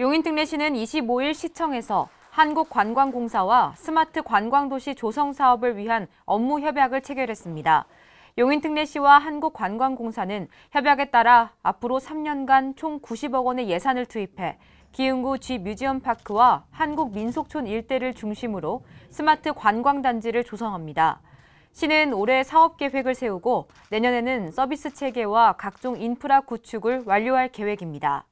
용인특례시는 25일 시청에서 한국관광공사와 스마트 관광도시 조성 사업을 위한 업무 협약을 체결했습니다. 용인특례시와 한국관광공사는 협약에 따라 앞으로 3년간 총 90억 원의 예산을 투입해 기흥구 G 뮤지엄 파크와 한국 민속촌 일대를 중심으로 스마트 관광단지를 조성합니다. 시는 올해 사업 계획을 세우고 내년에는 서비스 체계와 각종 인프라 구축을 완료할 계획입니다.